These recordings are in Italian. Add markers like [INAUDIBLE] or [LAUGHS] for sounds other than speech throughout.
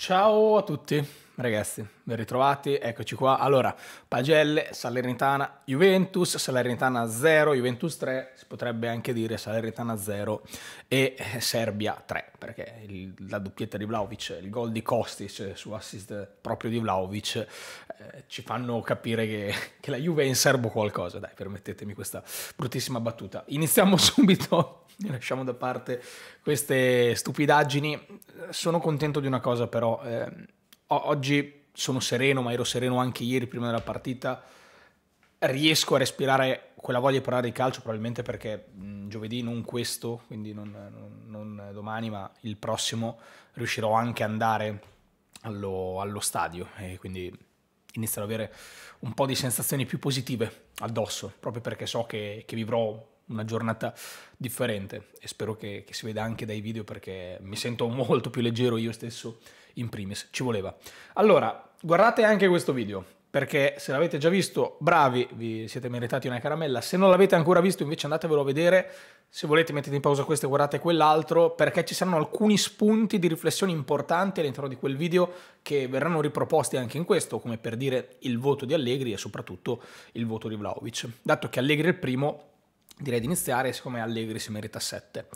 Ciao a tutti. Ragazzi, ben ritrovati, eccoci qua. Allora, pagelle, Salernitana, Juventus, Salernitana 0, Juventus 3, si potrebbe anche dire Salernitana 0 e eh, Serbia 3, perché il, la doppietta di Vlaovic, il gol di Kostic su assist proprio di Vlaovic eh, ci fanno capire che, che la Juve è in serbo qualcosa. Dai, permettetemi questa bruttissima battuta. Iniziamo [LAUGHS] subito, lasciamo da parte queste stupidaggini. Sono contento di una cosa però... Eh, oggi sono sereno, ma ero sereno anche ieri prima della partita. Riesco a respirare quella voglia di parlare di calcio, probabilmente perché mh, mm, giovedì, non questo, quindi non, non, non, domani, ma il prossimo, riuscirò anche ad andare allo, allo stadio e quindi inizierò ad avere un po' di sensazioni più positive addosso, proprio perché so che, che vivrò una giornata differente e spero che, che, si veda anche dai video perché mi sento [LAUGHS] molto più leggero io stesso in primis, ci voleva. Allora, guardate anche questo video, perché se l'avete già visto, bravi, vi siete meritati una caramella. Se non l'avete ancora visto, invece andatevelo a vedere. Se volete mettete in pausa questo e guardate quell'altro, perché ci saranno alcuni spunti di riflessione importanti all'interno di quel video che verranno riproposti anche in questo, come per dire il voto di Allegri e soprattutto il voto di Vlaovic. Dato che Allegri è il primo, direi di iniziare, siccome Allegri si merita 7.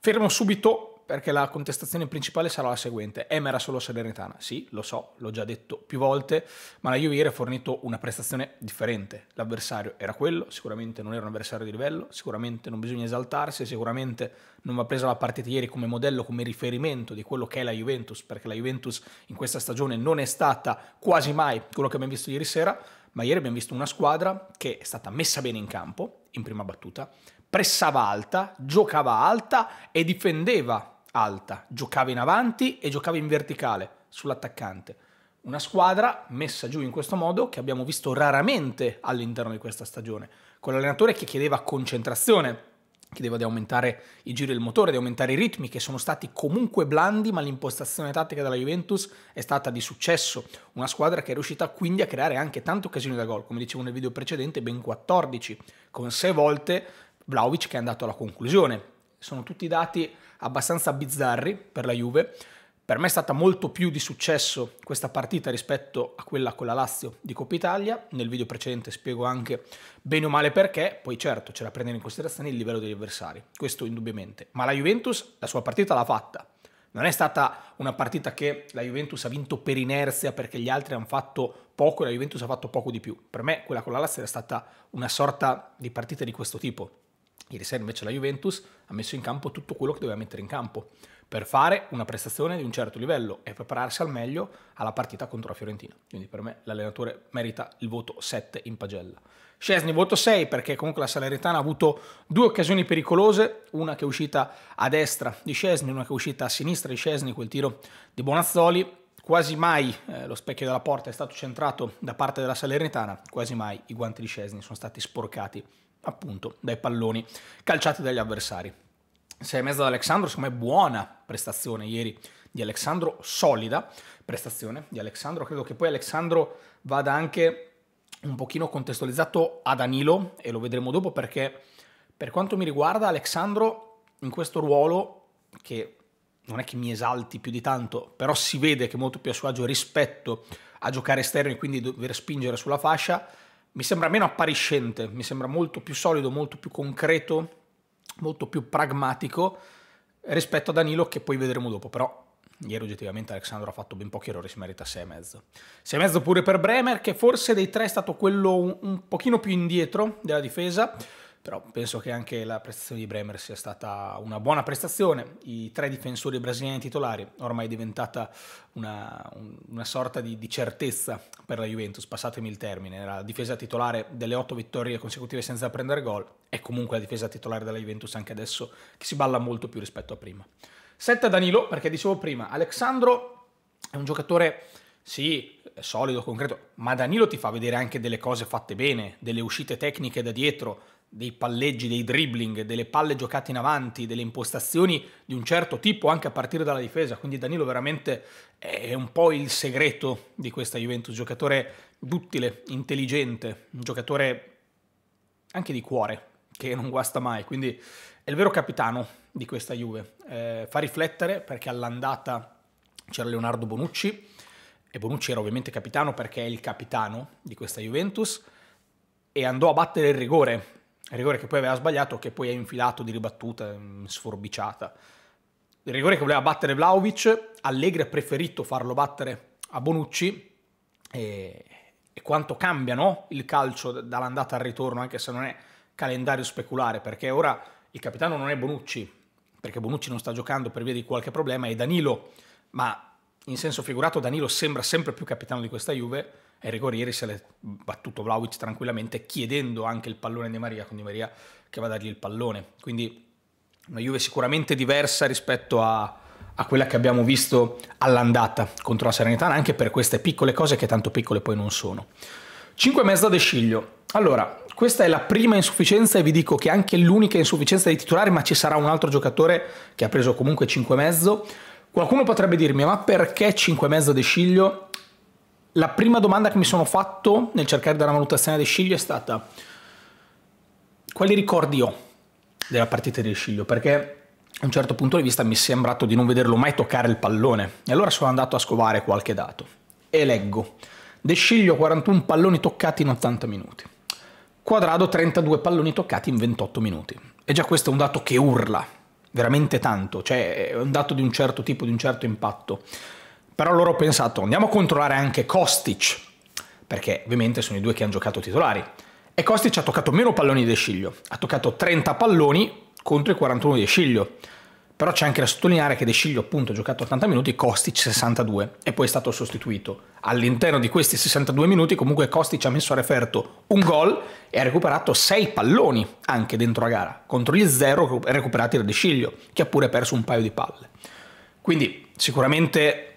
Fermo subito perché la contestazione principale sarà la seguente. Emma era solo Salernitana. Sì, lo so, l'ho già detto più volte, ma la Juve ieri ha fornito una prestazione differente. L'avversario era quello, sicuramente non era un avversario di livello, sicuramente non bisogna esaltarsi, sicuramente non va presa la partita ieri come modello, come riferimento di quello che è la Juventus, perché la Juventus in questa stagione non è stata quasi mai quello che abbiamo visto ieri sera, ma ieri abbiamo visto una squadra che è stata messa bene in campo, in prima battuta, pressava alta, giocava alta e difendeva alta, giocava in avanti e giocava in verticale sull'attaccante. Una squadra messa giù in questo modo che abbiamo visto raramente all'interno di questa stagione, con l'allenatore che chiedeva concentrazione, chiedeva di aumentare i giri del motore, di aumentare i ritmi, che sono stati comunque blandi, ma l'impostazione tattica della Juventus è stata di successo. Una squadra che è riuscita quindi a creare anche tante occasioni da gol, come dicevo nel video precedente, ben 14, con 6 volte Vlaovic che è andato alla conclusione sono tutti dati abbastanza bizzarri per la Juve. Per me è stata molto più di successo questa partita rispetto a quella con la Lazio di Coppa Italia. Nel video precedente spiego anche bene o male perché, poi certo c'è da prendere in considerazione il livello degli avversari, questo indubbiamente. Ma la Juventus la sua partita l'ha fatta. Non è stata una partita che la Juventus ha vinto per inerzia perché gli altri hanno fatto poco e la Juventus ha fatto poco di più. Per me quella con la Lazio era stata una sorta di partita di questo tipo Ieri sera invece la Juventus ha messo in campo tutto quello che doveva mettere in campo per fare una prestazione di un certo livello e prepararsi al meglio alla partita contro la Fiorentina. Quindi per me l'allenatore merita il voto 7 in pagella. Scesni voto 6 perché comunque la Salernitana ha avuto due occasioni pericolose, una che è uscita a destra di Scesni, una che è uscita a sinistra di Scesni, quel tiro di Bonazzoli. Quasi mai eh, lo specchio della porta è stato centrato da parte della Salernitana, quasi mai i guanti di Scesni sono stati sporcati appunto dai palloni calciati dagli avversari. 6 e mezzo ad Alexandro, secondo me buona prestazione ieri di Alexandro, solida prestazione di Alexandro, credo che poi Alexandro vada anche un pochino contestualizzato a Danilo e lo vedremo dopo perché per quanto mi riguarda Alexandro in questo ruolo che non è che mi esalti più di tanto, però si vede che è molto più a suo agio rispetto a giocare esterno e quindi dover spingere sulla fascia, mi sembra meno appariscente, mi sembra molto più solido, molto più concreto, molto più pragmatico rispetto a Danilo che poi vedremo dopo, però ieri oggettivamente Alexandro ha fatto ben pochi errori, si merita 6,5. 6,5 pure per Bremer che forse dei tre è stato quello un, un pochino più indietro della difesa però penso che anche la prestazione di Bremer sia stata una buona prestazione. I tre difensori brasiliani titolari ormai è diventata una, una sorta di, di, certezza per la Juventus, passatemi il termine, era la difesa titolare delle otto vittorie consecutive senza prendere gol, è comunque la difesa titolare della Juventus anche adesso che si balla molto più rispetto a prima. Setta Danilo, perché dicevo prima, Alexandro è un giocatore sì, solido, concreto, ma Danilo ti fa vedere anche delle cose fatte bene, delle uscite tecniche da dietro, dei palleggi, dei dribbling, delle palle giocate in avanti, delle impostazioni di un certo tipo anche a partire dalla difesa, quindi Danilo veramente è un po' il segreto di questa Juventus, giocatore duttile, intelligente, un giocatore anche di cuore, che non guasta mai, quindi è il vero capitano di questa Juve. Eh, fa riflettere perché all'andata c'era Leonardo Bonucci e Bonucci era ovviamente capitano perché è il capitano di questa Juventus e andò a battere il rigore rigore che poi aveva sbagliato, che poi ha infilato di ribattuta, mm, sforbiciata. Il rigore che voleva battere Vlaovic, Allegri ha preferito farlo battere a Bonucci e, e quanto cambia no? il calcio dall'andata al ritorno, anche se non è calendario speculare, perché ora il capitano non è Bonucci, perché Bonucci non sta giocando per via di qualche problema, è Danilo, ma in senso figurato Danilo sembra sempre più capitano di questa Juve, Enrico Rieri se l'è battuto Vlaovic tranquillamente chiedendo anche il pallone di Maria con Di Maria che va a dargli il pallone quindi una Juve sicuramente diversa rispetto a, a quella che abbiamo visto all'andata contro la Serenità anche per queste piccole cose che tanto piccole poi non sono 5 e mezzo De Sciglio allora questa è la prima insufficienza e vi dico che anche l'unica insufficienza di titolare, ma ci sarà un altro giocatore che ha preso comunque 5 e mezzo Qualcuno potrebbe dirmi, ma perché 5 e mezzo De Sciglio la prima domanda che mi sono fatto nel cercare di dare una valutazione a De Sciglio è stata quali ricordi ho della partita di De Sciglio? Perché a un certo punto di vista mi è sembrato di non vederlo mai toccare il pallone e allora sono andato a scovare qualche dato e leggo De Sciglio 41 palloni toccati in 80 minuti Quadrado 32 palloni toccati in 28 minuti e già questo è un dato che urla veramente tanto cioè è un dato di un certo tipo, di un certo impatto però loro ho pensato, andiamo a controllare anche Kostic, perché ovviamente sono i due che hanno giocato titolari. E Kostic ha toccato meno palloni di Sciglio, ha toccato 30 palloni contro i 41 di Sciglio. Però c'è anche da sottolineare che De Sciglio appunto ha giocato 80 minuti, Kostic 62 e poi è stato sostituito. All'interno di questi 62 minuti comunque Kostic ha messo a referto un gol e ha recuperato 6 palloni anche dentro la gara, contro gli 0 recuperati da De Sciglio, che ha pure perso un paio di palle. Quindi sicuramente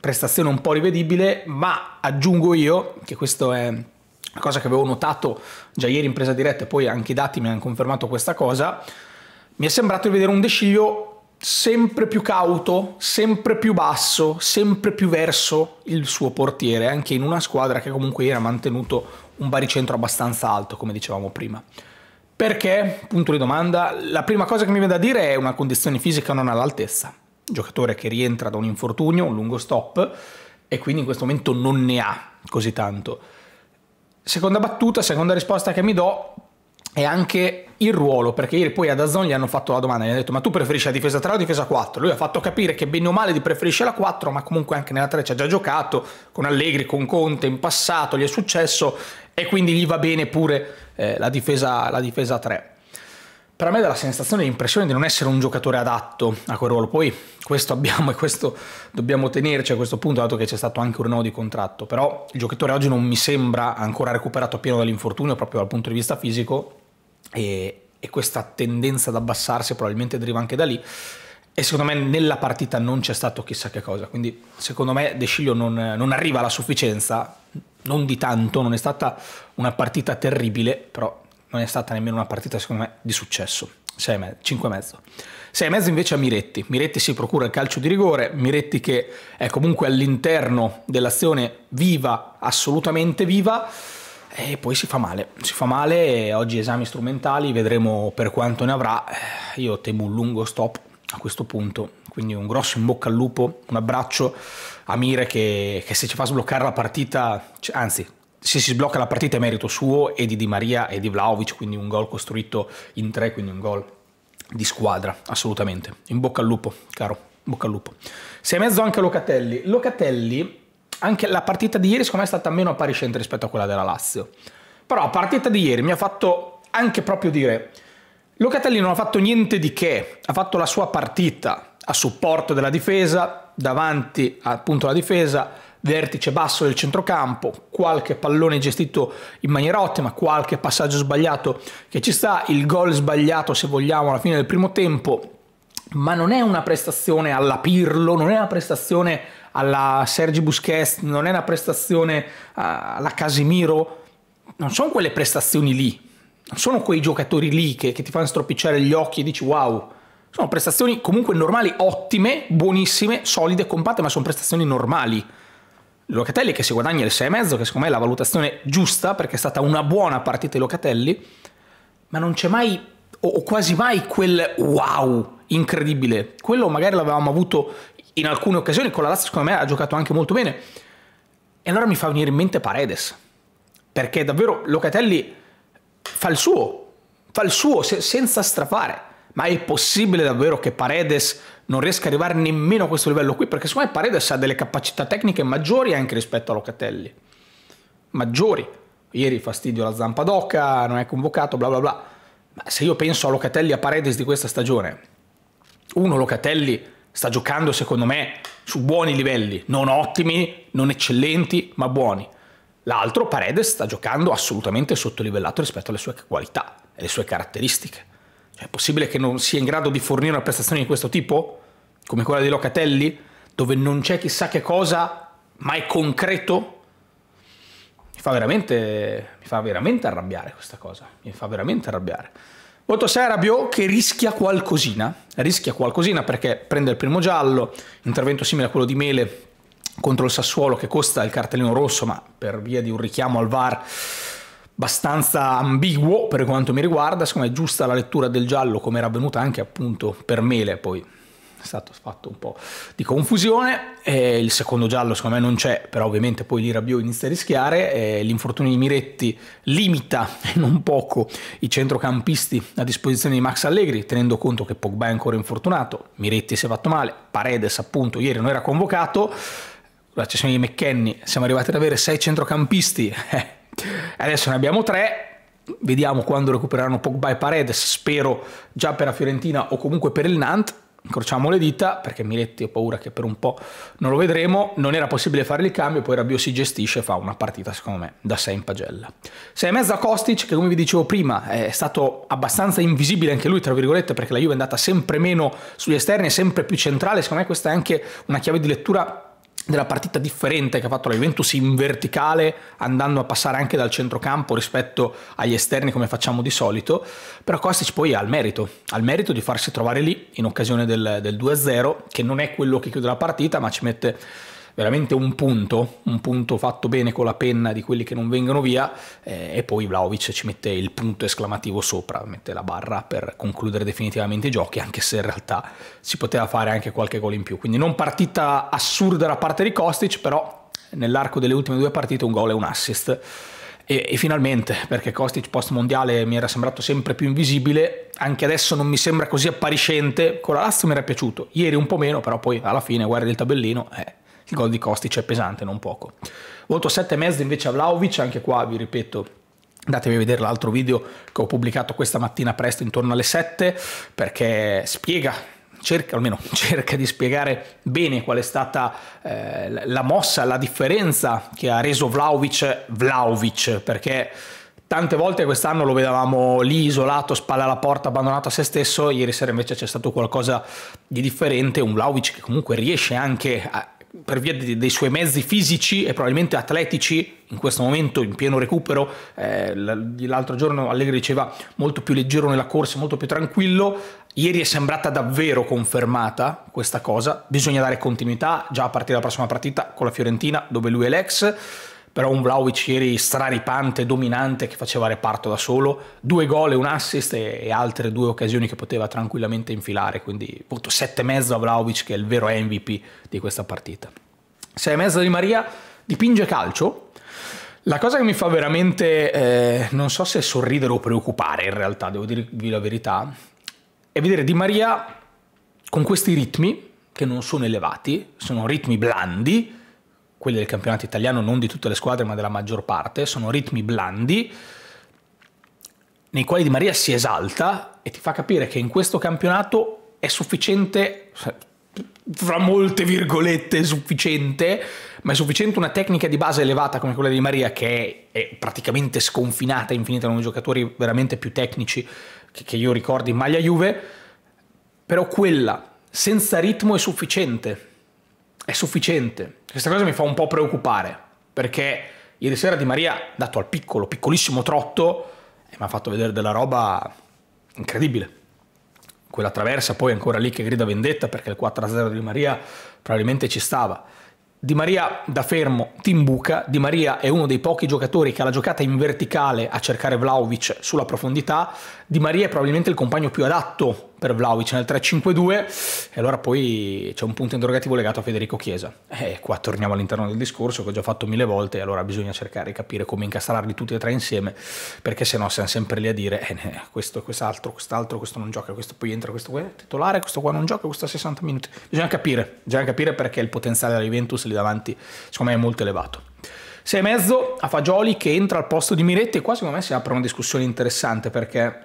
prestazione un po' rivedibile, ma aggiungo io che questo è una cosa che avevo notato già ieri in presa diretta e poi anche i dati mi hanno confermato questa cosa, mi è sembrato di vedere un Desciglio sempre più cauto, sempre più basso, sempre più verso il suo portiere, anche in una squadra che comunque era mantenuto un baricentro abbastanza alto, come dicevamo prima. Perché? Punto di domanda. La prima cosa che mi viene da dire è una condizione fisica non all'altezza giocatore che rientra da un infortunio, un lungo stop, e quindi in questo momento non ne ha così tanto. Seconda battuta, seconda risposta che mi do è anche il ruolo, perché ieri poi ad Azzon gli hanno fatto la domanda, gli hanno detto ma tu preferisci la difesa 3 o la difesa 4? Lui ha fatto capire che bene o male di preferisce la 4, ma comunque anche nella 3 ci ha già giocato, con Allegri, con Conte, in passato gli è successo e quindi gli va bene pure eh, la, difesa, la difesa 3. Per me dà la sensazione e l'impressione di non essere un giocatore adatto a quel ruolo. Poi questo abbiamo e questo dobbiamo tenerci a questo punto, dato che c'è stato anche un rinnovo di contratto. Però il giocatore oggi non mi sembra ancora recuperato pieno dall'infortunio, proprio dal punto di vista fisico, e, e questa tendenza ad abbassarsi probabilmente deriva anche da lì. E secondo me nella partita non c'è stato chissà che cosa. Quindi secondo me De Sciglio non, non arriva alla sufficienza, non di tanto, non è stata una partita terribile, però non è stata nemmeno una partita, secondo me, di successo. mezzo. e mezzo invece a Miretti. Miretti si procura il calcio di rigore, Miretti che è comunque all'interno dell'azione viva, assolutamente viva, e poi si fa male. Si fa male, oggi esami strumentali, vedremo per quanto ne avrà. Eh, io temo un lungo stop a questo punto, quindi un grosso in bocca al lupo, un abbraccio a Mire che, che se ci fa sbloccare la partita, anzi se si sblocca la partita è merito suo e di Di Maria e di Vlaovic, quindi un gol costruito in tre, quindi un gol di squadra, assolutamente. In bocca al lupo, caro, in bocca al lupo. Sei mezzo anche a Locatelli. Locatelli, anche la partita di ieri secondo me è stata meno appariscente rispetto a quella della Lazio. Però la partita di ieri mi ha fatto anche proprio dire, Locatelli non ha fatto niente di che, ha fatto la sua partita a supporto della difesa, davanti appunto alla difesa, vertice basso del centrocampo, qualche pallone gestito in maniera ottima, qualche passaggio sbagliato che ci sta, il gol sbagliato se vogliamo alla fine del primo tempo, ma non è una prestazione alla Pirlo, non è una prestazione alla Sergi Busquets, non è una prestazione eh, alla Casimiro, non sono quelle prestazioni lì, non sono quei giocatori lì che, che ti fanno stropicciare gli occhi e dici wow, sono prestazioni comunque normali, ottime, buonissime, solide, compatte, ma sono prestazioni normali. Locatelli che si guadagna il 6,5 che secondo me è la valutazione giusta perché è stata una buona partita di Locatelli ma non c'è mai o quasi mai quel wow incredibile quello magari l'avevamo avuto in alcune occasioni con la Lazio secondo me ha giocato anche molto bene e allora mi fa venire in mente Paredes perché davvero Locatelli fa il suo fa il suo se senza strafare ma è possibile davvero che Paredes non riesca ad arrivare nemmeno a questo livello qui? Perché secondo me Paredes ha delle capacità tecniche maggiori anche rispetto a Locatelli. Maggiori. Ieri fastidio alla zampa d'oca, non è convocato, bla bla bla. Ma se io penso a Locatelli e a Paredes di questa stagione, uno Locatelli sta giocando secondo me su buoni livelli, non ottimi, non eccellenti, ma buoni. L'altro Paredes sta giocando assolutamente sottolivellato rispetto alle sue qualità e alle sue caratteristiche. Cioè, è possibile che non sia in grado di fornire una prestazione di questo tipo? Come quella di Locatelli? Dove non c'è chissà che cosa, ma è concreto? Mi fa veramente, mi fa veramente arrabbiare questa cosa. Mi fa veramente arrabbiare. Voto Serabio che rischia qualcosina, rischia qualcosina perché prende il primo giallo, intervento simile a quello di Mele contro il Sassuolo che costa il cartellino rosso, ma per via di un richiamo al VAR abbastanza ambiguo per quanto mi riguarda, secondo me è giusta la lettura del giallo come era avvenuta anche appunto per Mele, poi è stato fatto un po' di confusione, eh, il secondo giallo secondo me non c'è, però ovviamente poi lì Rabiot inizia a rischiare, eh, l'infortunio di Miretti limita e [LAUGHS] non poco i centrocampisti a disposizione di Max Allegri, tenendo conto che Pogba è ancora infortunato, Miretti si è fatto male, Paredes appunto ieri non era convocato, la cessione di McKenny siamo arrivati ad avere sei centrocampisti. [LAUGHS] Eh, Adesso ne abbiamo tre, vediamo quando recupereranno Pogba e Paredes, spero già per la Fiorentina o comunque per il Nantes. Incrociamo le dita perché Miletti ho paura che per un po' non lo vedremo. Non era possibile fare il cambio, poi Rabio si gestisce e fa una partita, secondo me, da 6 in pagella. 6 e mezza Kostic, che come vi dicevo prima è stato abbastanza invisibile anche lui, tra virgolette, perché la Juve è andata sempre meno sugli esterni e sempre più centrale. Secondo me questa è anche una chiave di lettura della partita differente che ha fatto la Juventus in verticale, andando a passare anche dal centrocampo rispetto agli esterni come facciamo di solito, però Kostic poi ha il merito, ha il merito di farsi trovare lì in occasione del, del 2-0, che non è quello che chiude la partita, ma ci mette veramente un punto, un punto fatto bene con la penna di quelli che non vengono via eh, e poi Vlaovic ci mette il punto esclamativo sopra, mette la barra per concludere definitivamente i giochi, anche se in realtà si poteva fare anche qualche gol in più. Quindi non partita assurda da parte di Kostic, però nell'arco delle ultime due partite un gol e un assist. E, e, finalmente, perché Kostic post mondiale mi era sembrato sempre più invisibile, anche adesso non mi sembra così appariscente, con la Lazio mi era piaciuto, ieri un po' meno, però poi alla fine guarda il tabellino, eh, il gol di Kostic è pesante, non poco. Voto 7,5 invece a Vlaovic, anche qua vi ripeto Andatevi a vedere l'altro video che ho pubblicato questa mattina presto intorno alle 7 perché spiega, cerca, almeno [LAUGHS] cerca di spiegare bene qual è stata eh, la mossa, la differenza che ha reso Vlaovic Vlaovic perché tante volte quest'anno lo vedevamo lì isolato, spalla alla porta, abbandonato a se stesso, ieri sera invece c'è stato qualcosa di differente, un Vlaovic che comunque riesce anche a per via dei suoi mezzi fisici e probabilmente atletici, in questo momento in pieno recupero, eh, l'altro giorno Allegri diceva molto più leggero nella corsa, molto più tranquillo, ieri è sembrata davvero confermata questa cosa, bisogna dare continuità già a partire dalla prossima partita con la Fiorentina dove lui è l'ex però un Vlaovic ieri straripante, dominante, che faceva reparto da solo, due gol e un assist e, e altre due occasioni che poteva tranquillamente infilare, quindi voto e mezzo a Vlaovic che è il vero MVP di questa partita. e mezzo di Maria dipinge calcio, la cosa che mi fa veramente, eh, non so se sorridere o preoccupare in realtà, devo dirvi la verità, è vedere Di Maria con questi ritmi, che non sono elevati, sono ritmi blandi, quelli del campionato italiano, non di tutte le squadre, ma della maggior parte, sono ritmi blandi nei quali Di Maria si esalta e ti fa capire che in questo campionato è sufficiente, cioè, fra molte virgolette, sufficiente, ma è sufficiente una tecnica di base elevata come quella di Maria, che è, è praticamente sconfinata, infinita, uno dei giocatori veramente più tecnici che, che io ricordo in maglia Juve, però quella senza ritmo è sufficiente è sufficiente. Questa cosa mi fa un po' preoccupare, perché ieri sera Di Maria, dato al piccolo, piccolissimo trotto, mi ha fatto vedere della roba incredibile. Quella traversa poi ancora lì che grida vendetta perché il 4-0 di Maria probabilmente ci stava. Di Maria da fermo timbuca, Di Maria è uno dei pochi giocatori che ha la giocata in verticale a cercare Vlaovic sulla profondità, Di Maria è probabilmente il compagno più adatto per Vlaovic nel 3-5-2 e allora poi c'è un punto interrogativo legato a Federico Chiesa e qua torniamo all'interno del discorso che ho già fatto mille volte e allora bisogna cercare di capire come incastrarli tutti e tre insieme perché sennò siamo sempre lì a dire eh, ne, questo, quest'altro, quest'altro, questo non gioca, questo poi entra, questo qua è titolare, questo qua non gioca, questo a 60 minuti bisogna capire, bisogna capire perché il potenziale della Juventus lì davanti secondo me è molto elevato 6 e mezzo a Fagioli che entra al posto di Miretti e qua secondo me si apre una discussione interessante perché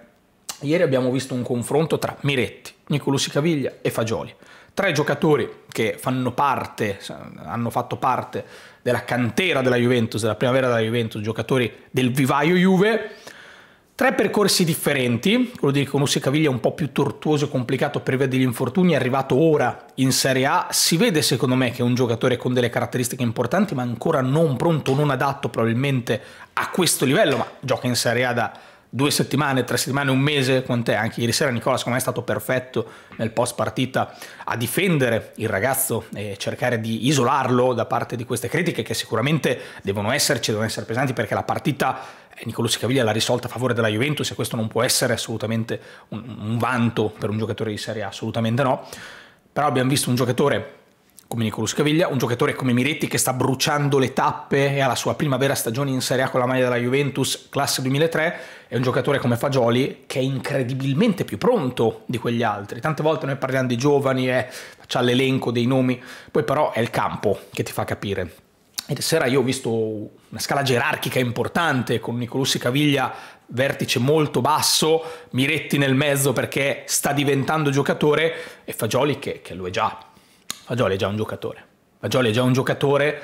Ieri abbiamo visto un confronto tra Miretti, Nicolusi Caviglia e Fagioli, tre giocatori che fanno parte, hanno fatto parte della cantera della Juventus, della primavera della Juventus, giocatori del vivaio Juve, tre percorsi differenti, quello di Nicolusi Caviglia è un po' più tortuoso e complicato per via degli infortuni, è arrivato ora in Serie A, si vede secondo me che è un giocatore con delle caratteristiche importanti ma ancora non pronto, non adatto probabilmente a questo livello, ma gioca in Serie A da due settimane, tre settimane, un mese con te. Anche ieri sera Nicola, secondo me, è stato perfetto nel post partita a difendere il ragazzo e cercare di isolarlo da parte di queste critiche che sicuramente devono esserci, devono essere pesanti perché la partita eh, Nicolò Caviglia l'ha risolta a favore della Juventus e questo non può essere assolutamente un, un vanto per un giocatore di Serie A, assolutamente no. Però abbiamo visto un giocatore come Nicolo Scaviglia, un giocatore come Miretti che sta bruciando le tappe e ha la sua prima vera stagione in Serie A con la maglia della Juventus, classe 2003, e un giocatore come Fagioli che è incredibilmente più pronto di quegli altri. Tante volte noi parliamo di giovani e eh, l'elenco dei nomi, poi però è il campo che ti fa capire. Ieri sera io ho visto una scala gerarchica importante con Nicolussi Caviglia, vertice molto basso, Miretti nel mezzo perché sta diventando giocatore e Fagioli che, che lo è già Fagioli è già un giocatore. Fagioli è già un giocatore,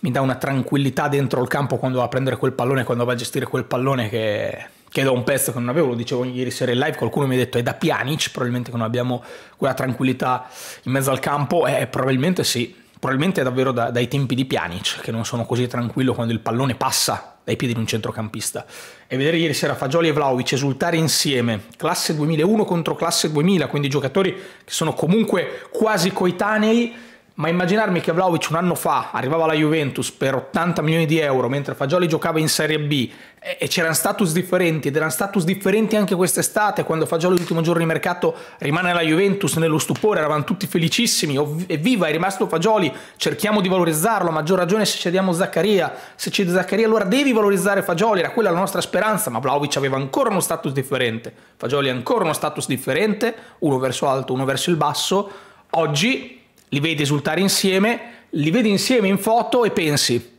mi dà una tranquillità dentro il campo quando va a prendere quel pallone, quando va a gestire quel pallone che, che da un pezzo che non avevo, lo dicevo ieri sera in live, qualcuno mi ha detto è da Pjanic, probabilmente che non abbiamo quella tranquillità in mezzo al campo, eh, probabilmente sì, probabilmente è davvero da, dai tempi di Pjanic, che non sono così tranquillo quando il pallone passa dai piedi di un centrocampista. E vedere ieri sera Fagioli e Vlaovic esultare insieme, classe 2001 contro classe 2000, quindi giocatori che sono comunque quasi coetanei, ma immaginarmi che Vlaovic un anno fa arrivava alla Juventus per 80 milioni di euro mentre Fagioli giocava in Serie B e, c'erano status differenti ed erano status differenti anche quest'estate quando Fagioli l'ultimo giorno di mercato rimane alla Juventus nello stupore, eravamo tutti felicissimi, evviva è rimasto Fagioli, cerchiamo di valorizzarlo, a maggior ragione se cediamo Zaccaria, se cedi Zaccaria allora devi valorizzare Fagioli, era quella la nostra speranza, ma Vlaovic aveva ancora uno status differente, Fagioli ha ancora uno status differente, uno verso l'alto, uno verso il basso, oggi li vedi esultare insieme, li vedi insieme in foto e pensi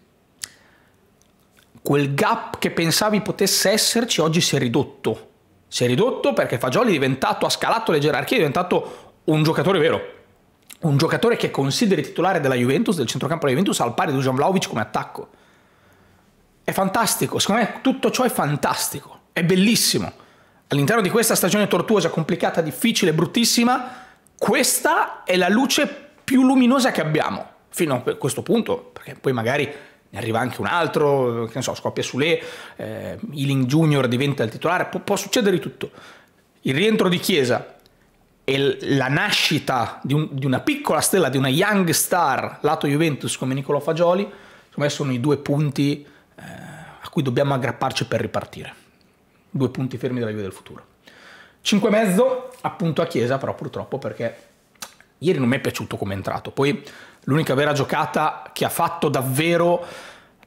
quel gap che pensavi potesse esserci oggi si è ridotto. Si è ridotto perché Fagioli è diventato, ha scalato le gerarchie, è diventato un giocatore vero. Un giocatore che consideri titolare della Juventus, del centrocampo della Juventus, al pari di Dujan Vlaovic come attacco. È fantastico, secondo me tutto ciò è fantastico, è bellissimo. All'interno di questa stagione tortuosa, complicata, difficile, bruttissima, questa è la luce più luminosa che abbiamo, fino a questo punto, perché poi magari ne arriva anche un altro, che ne so, scoppia Sule, eh, Ealing Junior diventa il titolare, Pu può succedere di tutto. Il rientro di Chiesa e la nascita di, un, di, una piccola stella, di una young star lato Juventus come Niccolò Fagioli, secondo sono i due punti eh, a cui dobbiamo aggrapparci per ripartire. Due punti fermi della Juve del futuro. e mezzo appunto a Chiesa, però purtroppo perché Ieri non mi è piaciuto come è entrato. Poi l'unica vera giocata che ha fatto davvero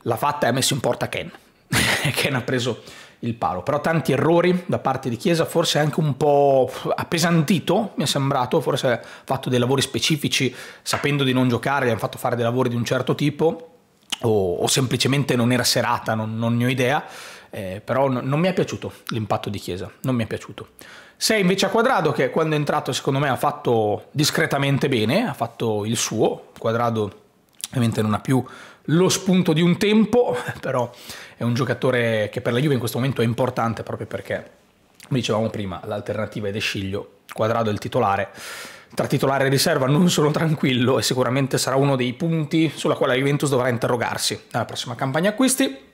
l'ha fatta e ha messo in porta Ken. [LAUGHS] Ken ha preso il palo. Però tanti errori da parte di Chiesa, forse anche un po' appesantito, mi è sembrato, forse ha fatto dei lavori specifici sapendo di non giocare, gli hanno fatto fare dei lavori di un certo tipo o, o semplicemente non era serata, non, non ne ho idea. Eh, però non mi è piaciuto l'impatto di Chiesa, non mi è piaciuto. Sei invece a Quadrado che quando è entrato secondo me ha fatto discretamente bene, ha fatto il suo, Quadrado ovviamente non ha più lo spunto di un tempo, [LAUGHS] però è un giocatore che per la Juve in questo momento è importante proprio perché, come dicevamo prima, l'alternativa è De Sciglio, Quadrado è il titolare, tra titolare e riserva non sono tranquillo e sicuramente sarà uno dei punti sulla quale la Juventus dovrà interrogarsi nella prossima campagna acquisti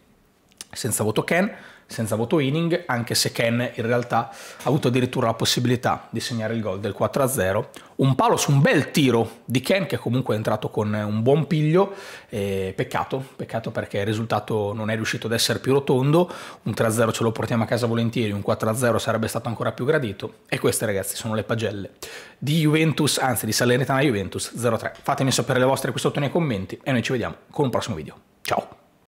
senza voto Ken, senza voto Inning, anche se Ken in realtà ha avuto addirittura la possibilità di segnare il gol del 4-0, un palo su un bel tiro di Ken che comunque è entrato con un buon piglio, eh, peccato, peccato perché il risultato non è riuscito ad essere più rotondo, un 3-0 ce lo portiamo a casa volentieri, un 4-0 sarebbe stato ancora più gradito e queste ragazzi sono le pagelle di Juventus, anzi di Salernitana Juventus 0-3. Fatemi sapere le vostre qui sotto nei commenti e noi ci vediamo con un prossimo video. Ciao!